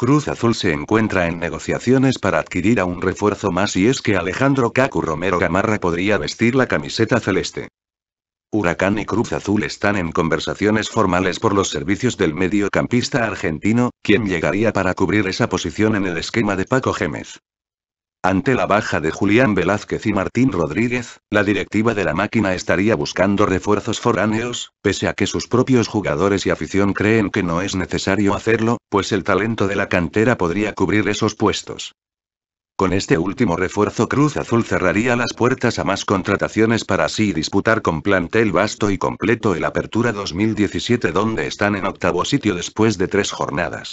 Cruz Azul se encuentra en negociaciones para adquirir a un refuerzo más y es que Alejandro Cacu Romero Gamarra podría vestir la camiseta celeste. Huracán y Cruz Azul están en conversaciones formales por los servicios del mediocampista argentino, quien llegaría para cubrir esa posición en el esquema de Paco Gémez. Ante la baja de Julián Velázquez y Martín Rodríguez, la directiva de la máquina estaría buscando refuerzos foráneos, pese a que sus propios jugadores y afición creen que no es necesario hacerlo, pues el talento de la cantera podría cubrir esos puestos. Con este último refuerzo Cruz Azul cerraría las puertas a más contrataciones para así disputar con plantel vasto y completo el Apertura 2017 donde están en octavo sitio después de tres jornadas.